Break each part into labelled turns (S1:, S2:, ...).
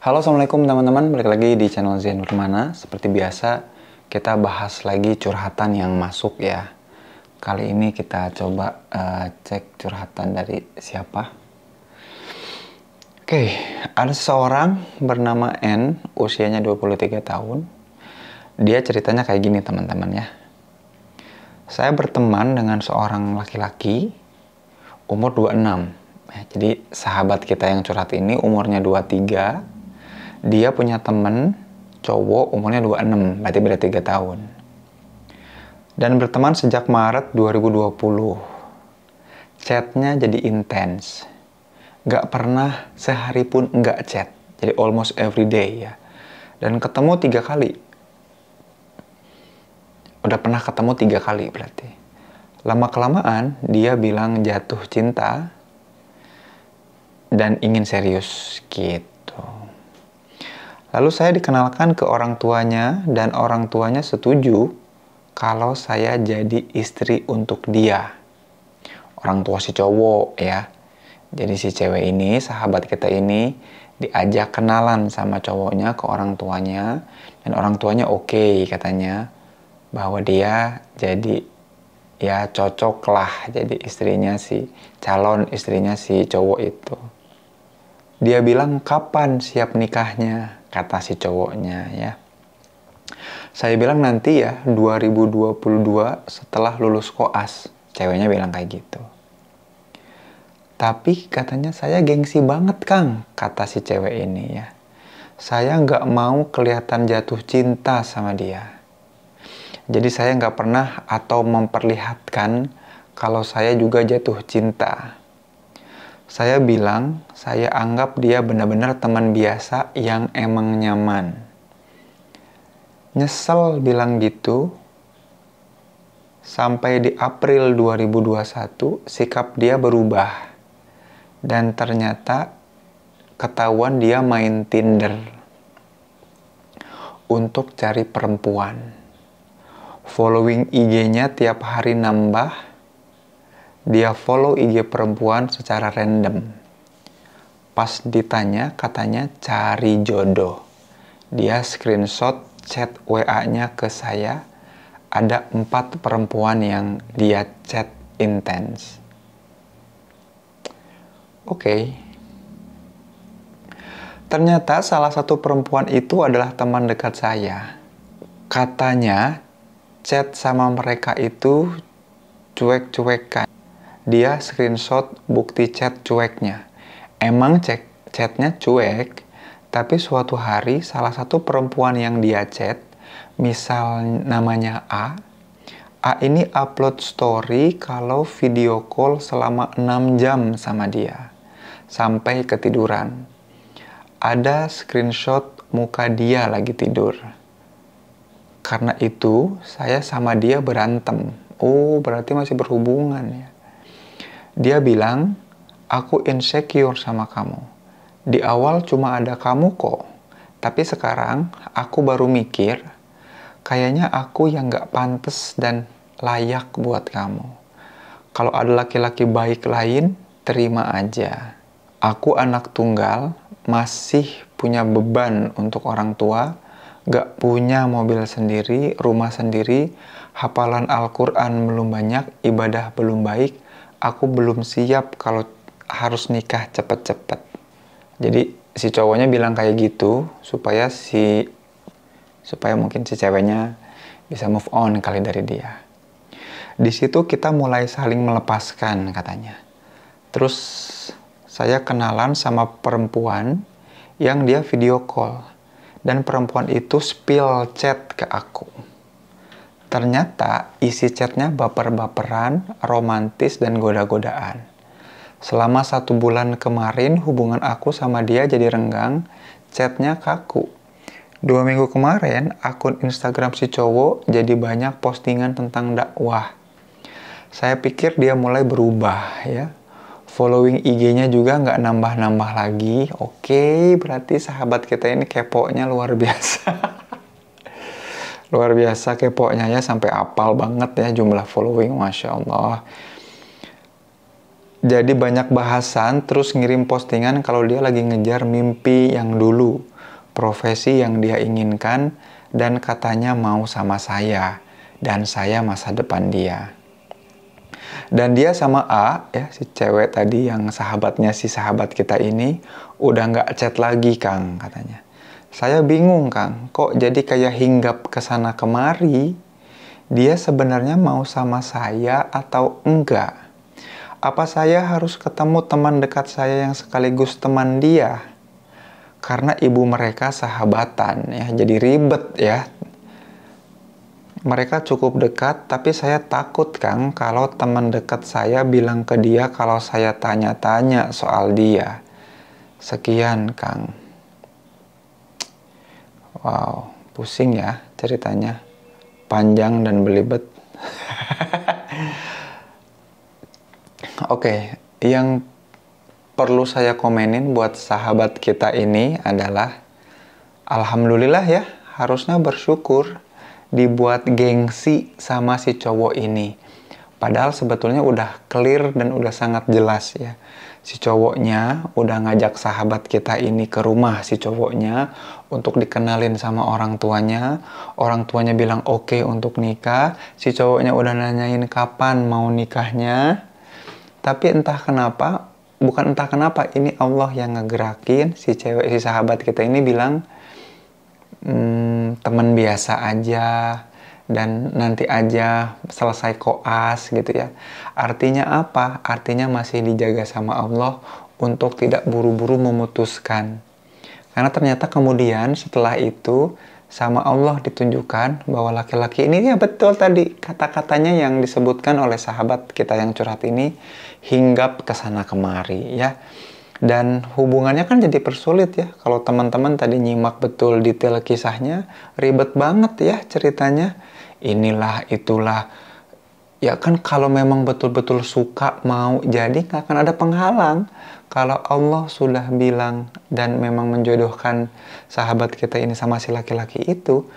S1: Halo assalamualaikum teman-teman, balik lagi di channel Zainur Nurmana. Seperti biasa kita bahas lagi curhatan yang masuk ya. Kali ini kita coba uh, cek curhatan dari siapa. Oke, okay. ada seorang bernama N, usianya 23 tahun. Dia ceritanya kayak gini teman-teman ya. Saya berteman dengan seorang laki-laki umur 26. Jadi sahabat kita yang curhat ini umurnya 23, dia punya temen cowok umurnya 26, berarti beda 3 tahun. Dan berteman sejak Maret 2020. Chatnya jadi intens. Gak pernah sehari pun gak chat. Jadi almost every day ya. Dan ketemu tiga kali. Udah pernah ketemu tiga kali berarti. Lama-kelamaan dia bilang jatuh cinta dan ingin serius gitu. Lalu saya dikenalkan ke orang tuanya dan orang tuanya setuju kalau saya jadi istri untuk dia. Orang tua si cowok ya. Jadi si cewek ini, sahabat kita ini diajak kenalan sama cowoknya ke orang tuanya dan orang tuanya oke okay, katanya bahwa dia jadi ya cocok lah jadi istrinya si calon istrinya si cowok itu. Dia bilang, kapan siap nikahnya? Kata si cowoknya ya. Saya bilang nanti ya, 2022 setelah lulus koas. Ceweknya bilang kayak gitu. Tapi katanya saya gengsi banget Kang, kata si cewek ini ya. Saya nggak mau kelihatan jatuh cinta sama dia. Jadi saya nggak pernah atau memperlihatkan kalau saya juga jatuh cinta saya bilang, saya anggap dia benar-benar teman biasa yang emang nyaman. Nyesel bilang gitu, sampai di April 2021 sikap dia berubah. Dan ternyata ketahuan dia main Tinder untuk cari perempuan. Following IG-nya tiap hari nambah, dia follow IG perempuan secara random. Pas ditanya, katanya cari jodoh. Dia screenshot chat WA-nya ke saya. Ada empat perempuan yang dia chat intens. Oke. Okay. Ternyata salah satu perempuan itu adalah teman dekat saya. Katanya, chat sama mereka itu cuek-cuekan dia screenshot bukti chat cueknya. Emang cek chatnya cuek, tapi suatu hari salah satu perempuan yang dia chat, misal namanya A, A ini upload story kalau video call selama 6 jam sama dia, sampai ketiduran. Ada screenshot muka dia lagi tidur. Karena itu, saya sama dia berantem. Oh, berarti masih berhubungan ya. Dia bilang, aku insecure sama kamu. Di awal cuma ada kamu kok. Tapi sekarang aku baru mikir, kayaknya aku yang gak pantas dan layak buat kamu. Kalau ada laki-laki baik lain, terima aja. Aku anak tunggal, masih punya beban untuk orang tua, gak punya mobil sendiri, rumah sendiri, hafalan Al-Quran belum banyak, ibadah belum baik, aku belum siap kalau harus nikah cepet-cepet. Jadi si cowoknya bilang kayak gitu supaya si supaya mungkin si ceweknya bisa move on kali dari dia. Di situ kita mulai saling melepaskan katanya. Terus saya kenalan sama perempuan yang dia video call dan perempuan itu spill chat ke aku Ternyata isi chatnya baper-baperan, romantis, dan goda-godaan. Selama satu bulan kemarin hubungan aku sama dia jadi renggang, chatnya kaku. Dua minggu kemarin akun Instagram si cowok jadi banyak postingan tentang dakwah. Saya pikir dia mulai berubah ya. Following IG-nya juga nggak nambah-nambah lagi. Oke, berarti sahabat kita ini kepo-nya luar biasa. Luar biasa keponya ya, sampai apal banget ya jumlah following, Masya Allah. Jadi banyak bahasan, terus ngirim postingan kalau dia lagi ngejar mimpi yang dulu, profesi yang dia inginkan, dan katanya mau sama saya, dan saya masa depan dia. Dan dia sama A, ya si cewek tadi yang sahabatnya si sahabat kita ini, udah nggak chat lagi Kang katanya saya bingung Kang, kok jadi kayak hinggap ke sana kemari? Dia sebenarnya mau sama saya atau enggak? Apa saya harus ketemu teman dekat saya yang sekaligus teman dia? Karena ibu mereka sahabatan ya, jadi ribet ya. Mereka cukup dekat, tapi saya takut Kang kalau teman dekat saya bilang ke dia kalau saya tanya-tanya soal dia. Sekian Kang. Wow, pusing ya ceritanya. Panjang dan belibet. Oke, okay, yang perlu saya komenin buat sahabat kita ini adalah Alhamdulillah ya, harusnya bersyukur dibuat gengsi sama si cowok ini. Padahal sebetulnya udah clear dan udah sangat jelas ya si cowoknya udah ngajak sahabat kita ini ke rumah si cowoknya untuk dikenalin sama orang tuanya. Orang tuanya bilang oke okay untuk nikah. Si cowoknya udah nanyain kapan mau nikahnya. Tapi entah kenapa, bukan entah kenapa, ini Allah yang ngegerakin si cewek si sahabat kita ini bilang hmm, teman biasa aja dan nanti aja selesai koas gitu ya. Artinya apa? Artinya masih dijaga sama Allah untuk tidak buru-buru memutuskan. Karena ternyata kemudian setelah itu sama Allah ditunjukkan bahwa laki-laki ini ya betul tadi kata-katanya yang disebutkan oleh sahabat kita yang curhat ini hinggap ke sana kemari ya. Dan hubungannya kan jadi persulit ya. Kalau teman-teman tadi nyimak betul detail kisahnya, ribet banget ya ceritanya. Inilah, itulah. Ya kan kalau memang betul-betul suka, mau, jadi nggak akan ada penghalang. Kalau Allah sudah bilang dan memang menjodohkan sahabat kita ini sama si laki-laki itu,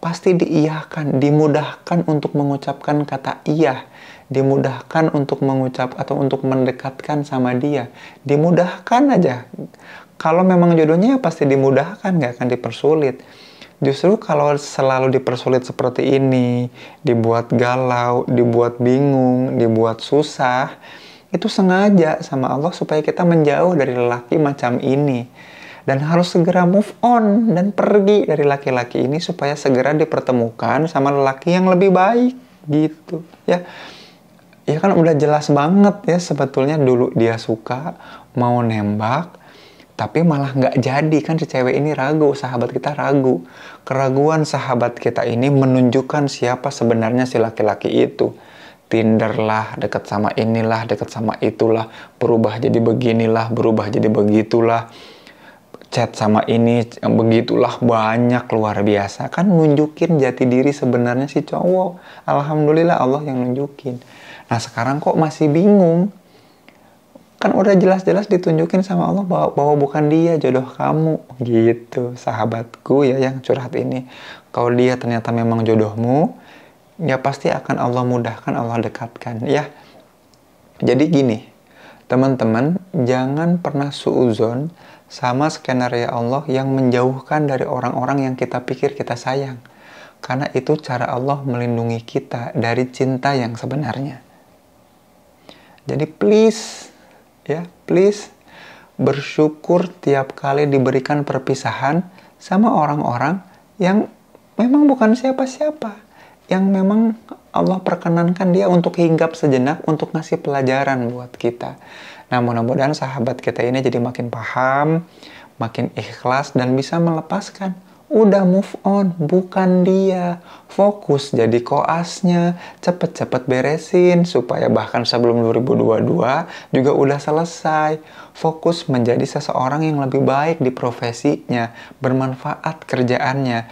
S1: pasti diiyahkan, dimudahkan untuk mengucapkan kata iya dimudahkan untuk mengucap atau untuk mendekatkan sama dia dimudahkan aja kalau memang jodohnya ya pasti dimudahkan nggak akan dipersulit justru kalau selalu dipersulit seperti ini dibuat galau dibuat bingung dibuat susah itu sengaja sama Allah supaya kita menjauh dari lelaki macam ini dan harus segera move on dan pergi dari laki-laki ini supaya segera dipertemukan sama lelaki yang lebih baik gitu ya ya kan udah jelas banget ya sebetulnya dulu dia suka mau nembak tapi malah nggak jadi kan si cewek ini ragu sahabat kita ragu keraguan sahabat kita ini menunjukkan siapa sebenarnya si laki-laki itu Tinder lah, deket sama inilah, deket sama itulah, berubah jadi beginilah, berubah jadi begitulah, chat sama ini begitulah banyak luar biasa kan nunjukin jati diri sebenarnya si cowok alhamdulillah Allah yang nunjukin Nah sekarang kok masih bingung? Kan udah jelas-jelas ditunjukin sama Allah bahwa, bahwa bukan dia jodoh kamu gitu sahabatku ya yang curhat ini. Kalau dia ternyata memang jodohmu, ya pasti akan Allah mudahkan, Allah dekatkan ya. Jadi gini, teman-teman jangan pernah suuzon sama skenario Allah yang menjauhkan dari orang-orang yang kita pikir kita sayang. Karena itu cara Allah melindungi kita dari cinta yang sebenarnya. Jadi please ya, please bersyukur tiap kali diberikan perpisahan sama orang-orang yang memang bukan siapa-siapa, yang memang Allah perkenankan dia untuk hinggap sejenak untuk ngasih pelajaran buat kita. Nah, mudah-mudahan sahabat kita ini jadi makin paham, makin ikhlas dan bisa melepaskan udah move on, bukan dia. Fokus jadi koasnya, cepet-cepet beresin supaya bahkan sebelum 2022 juga udah selesai. Fokus menjadi seseorang yang lebih baik di profesinya, bermanfaat kerjaannya.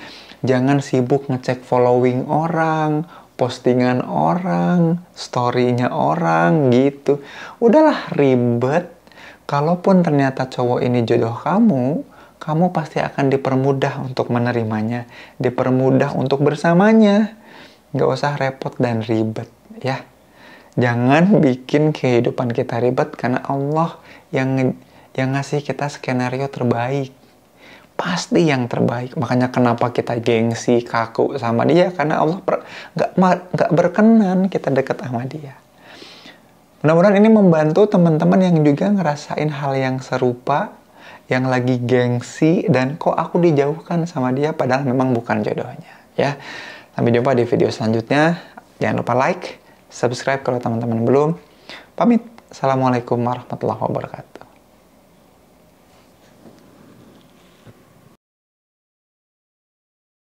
S1: Jangan sibuk ngecek following orang, postingan orang, story-nya orang gitu. Udahlah ribet. Kalaupun ternyata cowok ini jodoh kamu, kamu pasti akan dipermudah untuk menerimanya, dipermudah untuk bersamanya. Nggak usah repot dan ribet, ya. Jangan bikin kehidupan kita ribet karena Allah yang yang ngasih kita skenario terbaik. Pasti yang terbaik. Makanya kenapa kita gengsi, kaku sama dia karena Allah nggak berkenan kita deket sama dia. Mudah-mudahan ini membantu teman-teman yang juga ngerasain hal yang serupa yang lagi gengsi dan kok aku dijauhkan sama dia padahal memang bukan jodohnya ya. Sampai jumpa di video selanjutnya. Jangan lupa like, subscribe kalau teman-teman belum. Pamit. Assalamualaikum warahmatullahi wabarakatuh.